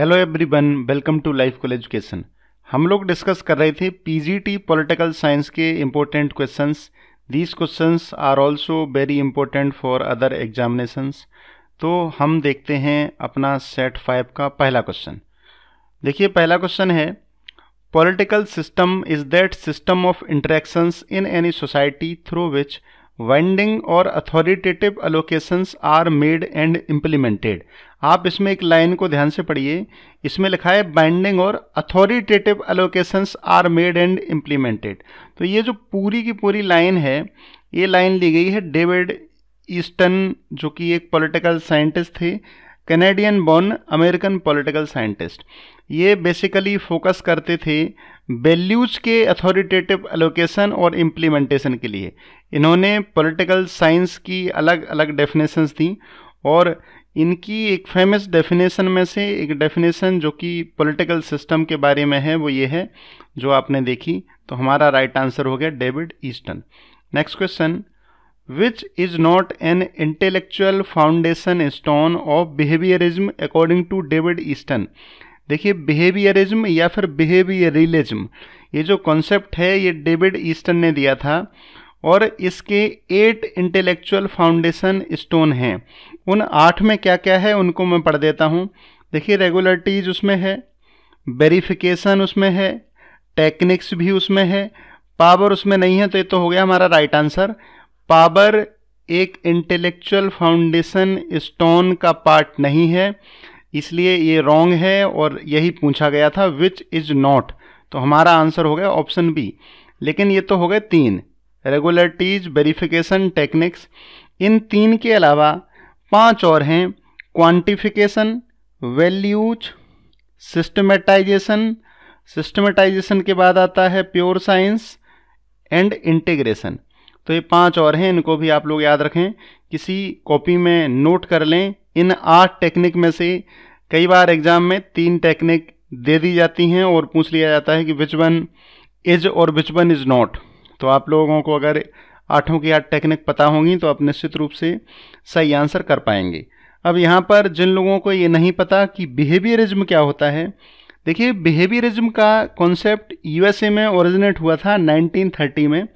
hello everyone welcome to life call education हम लोग discuss कर रहे थे पीजीटी पॉलिटिकल साइंस के important questions these questions are also very important for other examinations तो हम देखते हैं अपना सेट फाइव का पहला क्वेश्चन देखिए पहला क्वेश्चन है political system is that system of interactions in any society through which binding और authoritative allocations are made and implemented आप इसमें एक लाइन को ध्यान से पढ़िए इसमें लिखा है बाइंडिंग और authoritative allocations are made and implemented तो ये जो पूरी की पूरी लाइन है ये लाइन ली गई है डेविड ईस्टन जो कि एक पॉलिटिकल साइंटिस्ट थे Canadian born American political scientist ये बेसिकली फोकस करते थे वैल्यूज के अथॉरिटेटिव एलोकेशन और इम्प्लीमेंटेशन के लिए इन्होंने पॉलिटिकल साइंस की अलग अलग डेफिनेशंस दी और इनकी एक फेमस डेफिनेशन में से एक डेफिनेशन जो कि पॉलिटिकल सिस्टम के बारे में है वो ये है जो आपने देखी तो हमारा राइट right आंसर हो गया David Easton next question which is not an intellectual foundation stone of behaviourism according to David Easton देखिए बिहेवियरिज्म या फिर बिहेवियरिलिज्म ये जो कॉन्सेप्ट है ये डेविड ईस्टन ने दिया था और इसके एट इंटेलेक्चुअल फाउंडेशन स्टोन हैं उन आठ में क्या क्या है उनको मैं पढ़ देता हूँ देखिए रेगुलरिटीज उसमें है वेरिफिकेशन उसमें है टेक्निक्स भी उसमें है पावर उसमें नहीं है तो ये तो हो गया हमारा राइट आंसर पावर एक इंटेलेक्चुअल फाउंडेशन स्टोन का पार्ट नहीं है इसलिए ये रॉन्ग है और यही पूछा गया था विच इज़ नॉट तो हमारा आंसर हो गया ऑप्शन बी लेकिन ये तो हो गए तीन रेगुलरटीज वेरिफिकेशन टेक्निक्स इन तीन के अलावा पांच और हैं क्वांटिफिकेशन वैल्यूज सिस्टमेटाइजेशन सिस्टमेटाइजेशन के बाद आता है प्योर साइंस एंड इंटीग्रेशन तो ये पांच और हैं इनको भी आप लोग याद रखें किसी कॉपी में नोट कर लें इन आठ टेक्निक में से कई बार एग्जाम में तीन टेक्निक दे दी जाती हैं और पूछ लिया जाता है कि विच वन इज और विच वन इज नॉट तो आप लोगों को अगर आठों की आठ टेक्निक पता होंगी तो आप निश्चित रूप से सही आंसर कर पाएंगे अब यहाँ पर जिन लोगों को ये नहीं पता कि बिहेवियरिज्म क्या होता है देखिए बिहेवियरिज्म का कॉन्सेप्ट यूएसए में ओरिजिनेट हुआ था 1930 में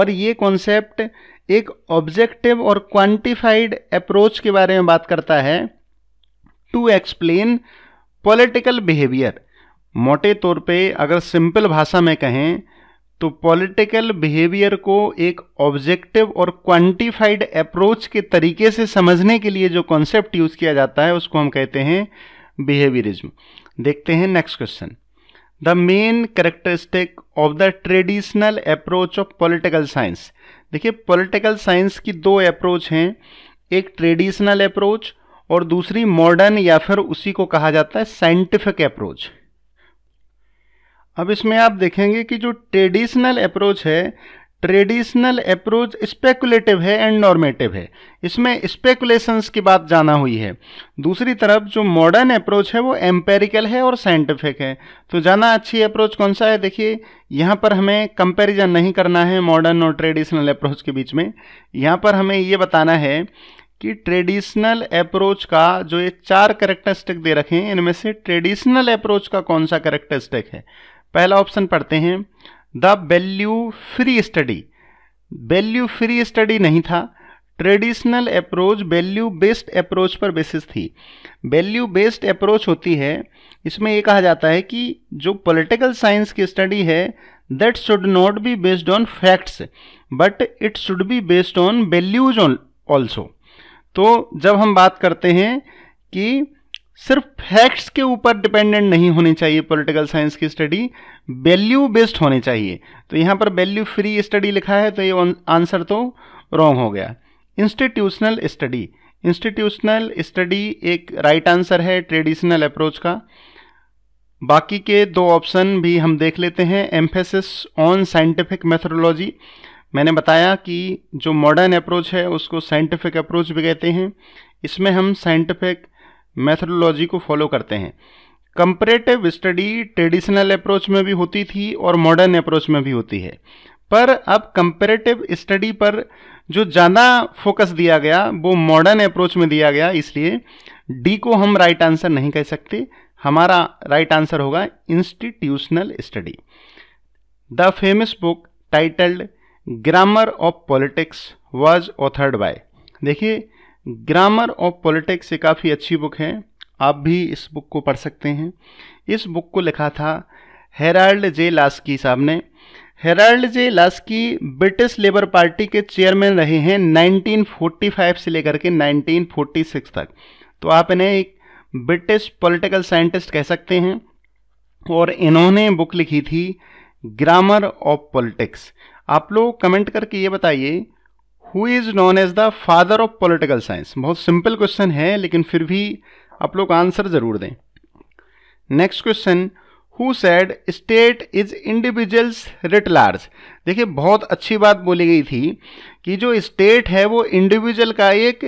और ये कॉन्सेप्ट एक ऑब्जेक्टिव और क्वांटिफाइड अप्रोच के बारे में बात करता है टू एक्सप्लेन पॉलिटिकल बिहेवियर मोटे तौर पे अगर सिंपल भाषा में कहें तो पॉलिटिकल बिहेवियर को एक ऑब्जेक्टिव और क्वांटिफाइड अप्रोच के तरीके से समझने के लिए जो कॉन्सेप्ट यूज़ किया जाता है उसको हम कहते हैं बिहेवियरिज्म देखते हैं next question the main characteristic of the traditional approach of political science देखिए पॉलिटिकल साइंस की दो अप्रोच हैं एक ट्रेडिशनल अप्रोच और दूसरी मॉडर्न या फिर उसी को कहा जाता है साइंटिफिक अप्रोच अब इसमें आप देखेंगे कि जो ट्रेडिशनल अप्रोच है ट्रेडिशनल अप्रोच स्पेकुलेटिव है एंड नॉर्मेटिव है इसमें स्पेकुलेशंस की बात जाना हुई है दूसरी तरफ जो मॉडर्न अप्रोच है वो एम्पेरिकल है और साइंटिफिक है तो जाना अच्छी अप्रोच कौन सा है देखिए यहाँ पर हमें कंपैरिजन नहीं करना है मॉडर्न और ट्रेडिशनल अप्रोच के बीच में यहाँ पर हमें ये बताना है कि ट्रेडिशनल अप्रोच का जो ये चार करेक्टरिस्टिक दे रखे हैं इनमें से ट्रेडिशनल अप्रोच का कौन सा करेक्टरिस्टिक है पहला ऑप्शन पढ़ते हैं the value free study value free study नहीं था traditional approach value based approach पर बेसिस थी वैल्यू बेस्ड अप्रोच होती है इसमें ये कहा जाता है कि जो पॉलिटिकल साइंस की स्टडी है that should not be based on facts but it should be based on values also तो जब हम बात करते हैं कि सिर्फ फैक्ट्स के ऊपर डिपेंडेंट नहीं होनी चाहिए पॉलिटिकल साइंस की स्टडी वैल्यू बेस्ड होनी चाहिए तो यहाँ पर वैल्यू फ्री स्टडी लिखा है तो ये आंसर तो रॉन्ग हो गया इंस्टीट्यूशनल स्टडी इंस्टीट्यूशनल स्टडी एक राइट right आंसर है ट्रेडिशनल अप्रोच का बाकी के दो ऑप्शन भी हम देख लेते हैं एम्फेसिस ऑन साइंटिफिक मेथोडोलॉजी मैंने बताया कि जो मॉडर्न अप्रोच है उसको साइंटिफिक अप्रोच भी कहते हैं इसमें हम साइंटिफिक मैथडोलॉजी को फॉलो करते हैं कंपरेटिव स्टडी ट्रेडिशनल अप्रोच में भी होती थी और मॉडर्न अप्रोच में भी होती है पर अब कंपेरेटिव स्टडी पर जो ज़्यादा फोकस दिया गया वो मॉडर्न अप्रोच में दिया गया इसलिए डी को हम राइट right आंसर नहीं कह सकते हमारा राइट right आंसर होगा institutional study the famous book titled grammar of politics was authored by देखिए ग्रामर ऑफ पॉलिटिक्स ये काफ़ी अच्छी बुक है आप भी इस बुक को पढ़ सकते हैं इस बुक को लिखा था हेराल्ड जे लास्की साहब ने Harold J Laski British Labour Party के चेयरमैन रहे हैं 1945 से लेकर के 1946 तक तो आप इन्हें एक ब्रिटिश पॉलिटिकल साइंटिस्ट कह सकते हैं और इन्होंने बुक लिखी थी ग्रामर ऑफ पॉलिटिक्स आप लोग कमेंट करके ये बताइए who is known as the father of political science बहुत सिंपल क्वेश्चन है लेकिन फिर भी आप लोग आंसर ज़रूर दें next question who said state is individuals writ large देखिए बहुत अच्छी बात बोली गई थी कि जो स्टेट है वो इंडिविजुअल का एक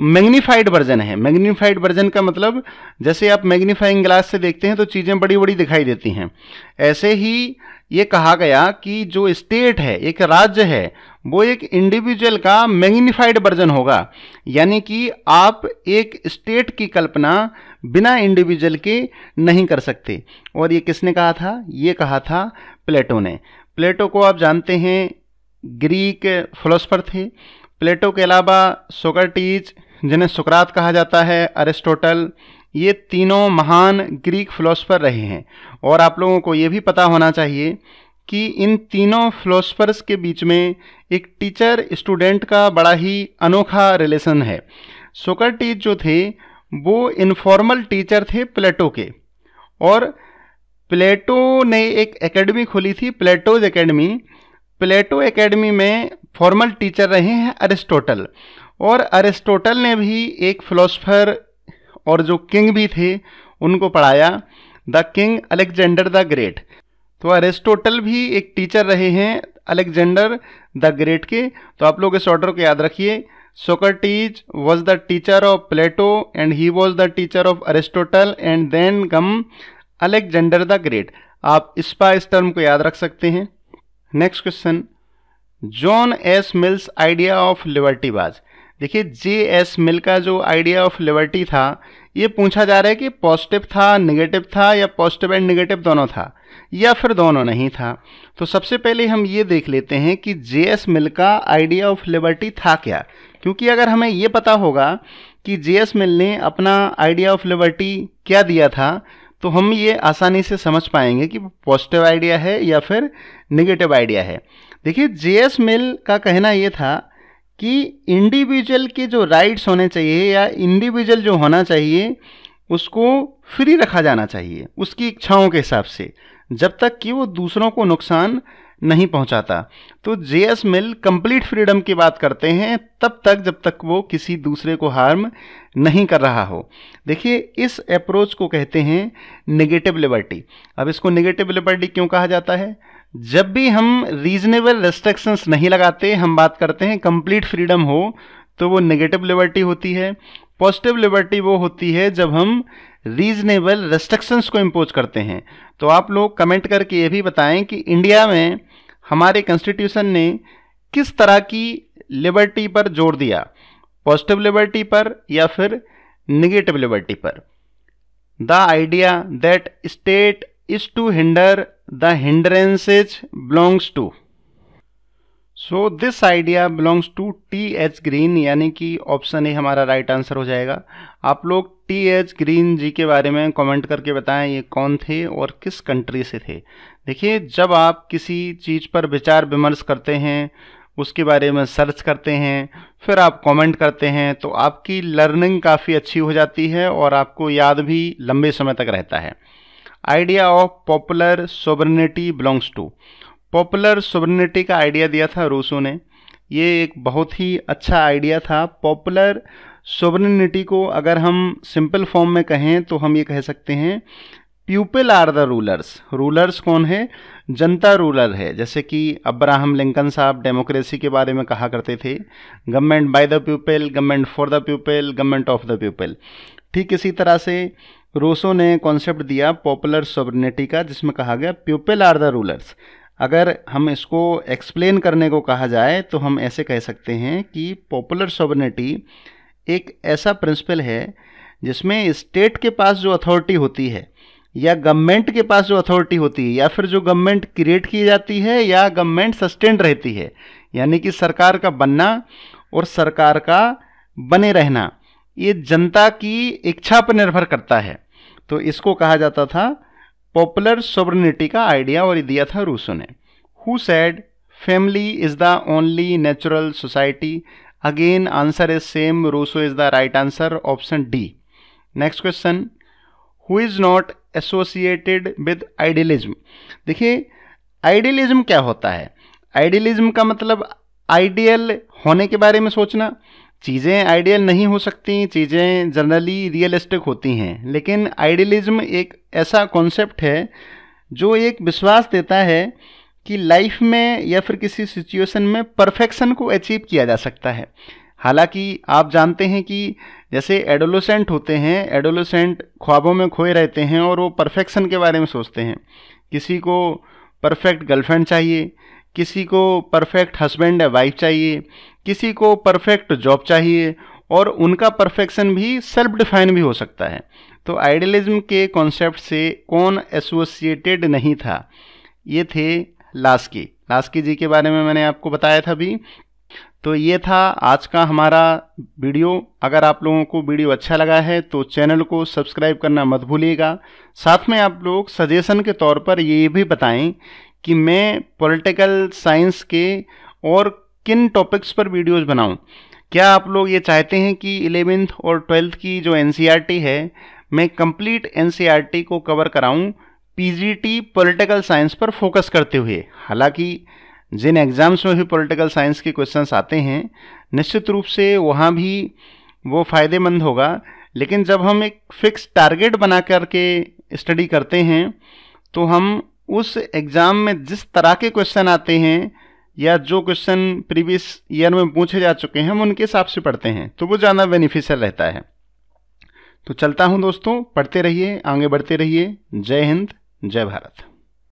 मैग्नीफाइड वर्जन है मैग्नीफाइड वर्जन का मतलब जैसे आप मैग्नीफाइंग ग्लास से देखते हैं तो चीज़ें बड़ी बड़ी दिखाई देती हैं ऐसे ही ये कहा गया कि जो स्टेट है एक राज्य है वो एक इंडिविजुअल का मैग्नीफाइड वर्जन होगा यानी कि आप एक स्टेट की कल्पना बिना इंडिविजुअल के नहीं कर सकते और ये किसने कहा था ये कहा था प्लेटो ने प्लेटो को आप जानते हैं ग्रीक फिलोसफर थे प्लेटो के अलावा सोकरटीज जिन्हें सुकरात कहा जाता है अरिस्टोटल ये तीनों महान ग्रीक फिलोसफर रहे हैं और आप लोगों को ये भी पता होना चाहिए कि इन तीनों फिलोसफर्स के बीच में एक टीचर स्टूडेंट का बड़ा ही अनोखा रिलेशन है सोकरटीज जो थे वो इनफॉर्मल टीचर थे प्लेटो के और प्लेटो ने एक एकेडमी खोली थी प्लेटोज एकेडमी प्लेटो एकेडमी में फॉर्मल टीचर रहे हैं अरिस्टोटल और अरिस्टोटल ने भी एक फिलोसफर और जो किंग भी थे उनको पढ़ाया the king Alexander the great तो अरिस्टोटल भी एक टीचर रहे हैं अलेक्जेंडर द ग्रेट के तो आप लोग इस ऑर्डर को याद रखिए Socrates was the teacher of Plato and he was the teacher of Aristotle and then come Alexander the great आप पा इस टर्म को याद रख सकते हैं next question John S Mill's idea of liberty बाज़ देखिए जे एस मिल का जो आइडिया ऑफ लिबर्टी था ये पूछा जा रहा है कि पॉजिटिव था नेगेटिव था या पॉजिटिव एंड नेगेटिव दोनों था या फिर दोनों नहीं था तो सबसे पहले हम ये देख लेते हैं कि जे एस मिल का आइडिया ऑफ लिबर्टी था क्या क्योंकि अगर हमें ये पता होगा कि जे एस मिल ने अपना आइडिया ऑफ लिबर्टी क्या दिया था तो हम ये आसानी से समझ पाएंगे कि पॉजिटिव आइडिया है या फिर नेगेटिव आइडिया है देखिए जे एस मिल का कहना ये था कि इंडिविजुअल के जो राइट्स होने चाहिए या इंडिविजुअल जो होना चाहिए उसको फ्री रखा जाना चाहिए उसकी इच्छाओं के हिसाब से जब तक कि वो दूसरों को नुकसान नहीं पहुंचाता तो J S Mill complete freedom की बात करते हैं तब तक जब तक वो किसी दूसरे को हार्म नहीं कर रहा हो देखिए इस अप्रोच को कहते हैं नेगेटिव लिबर्टी अब इसको नेगेटिव लिबर्टी क्यों कहा जाता है जब भी हम रीजनेबल रेस्ट्रिक्शंस नहीं लगाते हम बात करते हैं कंप्लीट फ्रीडम हो तो वो नेगेटिव लिबर्टी होती है पॉजिटिव लिबर्टी वो होती है जब हम रीजनेबल रेस्ट्रिक्शंस को इम्पोज करते हैं तो आप लोग कमेंट करके ये भी बताएं कि इंडिया में हमारे कॉन्स्टिट्यूशन ने किस तरह की लिबर्टी पर जोर दिया पॉजिटिव लिबर्टी पर या फिर निगेटिव लिबर्टी पर the idea that state is to hinder the hindrances belongs to so this idea belongs to T H Green यानी कि ऑप्शन ए हमारा राइट right आंसर हो जाएगा आप लोग टी एच ग्रीन जी के बारे में कमेंट करके बताएं ये कौन थे और किस कंट्री से थे देखिए जब आप किसी चीज़ पर विचार विमर्श करते हैं उसके बारे में सर्च करते हैं फिर आप कमेंट करते हैं तो आपकी लर्निंग काफ़ी अच्छी हो जाती है और आपको याद भी लंबे समय तक रहता है idea of popular sovereignty belongs to popular sovereignty का आइडिया दिया था रूसो ने ये एक बहुत ही अच्छा आइडिया था पॉपुलर सोबर्निटी को अगर हम सिंपल फॉर्म में कहें तो हम ये कह सकते हैं people are the rulers rulers कौन है जनता रूलर है जैसे कि अब्राहम लिंकन साहब डेमोक्रेसी के बारे में कहा करते थे government by the people government for the people government of the people ठीक इसी तरह से रूसो ने कॉन्सेप्ट दिया पॉपुलर सोवर्निटी का जिसमें कहा गया पीपल आर द रूलर्स अगर हम इसको एक्सप्लेन करने को कहा जाए तो हम ऐसे कह सकते हैं कि पॉपुलर सोवर्निटी एक ऐसा प्रिंसिपल है जिसमें स्टेट के पास जो अथॉरिटी होती है या गवर्नमेंट के पास जो अथॉरिटी होती है या फिर जो गवर्नमेंट क्रिएट की जाती है या गवर्नमेंट सस्टेंड रहती है यानी कि सरकार का बनना और सरकार का बने रहना ये जनता की इच्छा पर निर्भर करता है तो इसको कहा जाता था पॉपुलर सोवर्निटी का आइडिया और दिया था रूसो ने who said family is the only natural society again answer is same Rousseau is the right answer option D next question who is not associated with idealism देखिए idealism क्या होता है idealism का मतलब आइडियल होने के बारे में सोचना चीज़ें आइडियल नहीं हो सकती चीज़ें जनरली रियलिस्टिक होती हैं लेकिन आइडियलिज्म एक ऐसा कॉन्सेप्ट है जो एक विश्वास देता है कि लाइफ में या फिर किसी सिचुएशन में परफेक्शन को अचीव किया जा सकता है हालांकि आप जानते हैं कि जैसे एडोलोसेंट होते हैं एडोलोसेंट ख्वाबों में खोए रहते हैं और वो परफेक्शन के बारे में सोचते हैं किसी को परफेक्ट गर्लफ्रेंड चाहिए किसी को परफेक्ट हस्बैंड या वाइफ चाहिए किसी को परफेक्ट जॉब चाहिए और उनका परफेक्शन भी सेल्फ डिफाइन भी हो सकता है तो आइडियलिज्म के कॉन्सेप्ट से कौन एसोसिएटेड नहीं था ये थे लास्की लास्की जी के बारे में मैंने आपको बताया था भी तो ये था आज का हमारा वीडियो अगर आप लोगों को वीडियो अच्छा लगा है तो चैनल को सब्सक्राइब करना मत भूलिएगा साथ में आप लोग सजेशन के तौर पर ये भी बताएं कि मैं पॉलिटिकल साइंस के और किन टॉपिक्स पर वीडियोस बनाऊं क्या आप लोग ये चाहते हैं कि इलेवेंथ और ट्वेल्थ की जो एन e है मैं कंप्लीट एन e को कवर कराऊं पीजीटी पॉलिटिकल साइंस पर फोकस करते हुए हालांकि जिन एग्ज़ाम्स में भी पॉलिटिकल साइंस के क्वेश्चंस आते हैं निश्चित रूप से वहाँ भी वो फ़ायदेमंद होगा लेकिन जब हम एक फिक्स टारगेट बना करके स्टडी करते हैं तो हम उस एग्ज़ाम में जिस तरह के क्वेश्चन आते हैं या जो क्वेश्चन प्रीवियस ईयर में पूछे जा चुके हैं हम उनके हिसाब से पढ़ते हैं तो वो ज़्यादा बेनिफिशियल रहता है तो चलता हूँ दोस्तों पढ़ते रहिए आगे बढ़ते रहिए जय हिंद जय भारत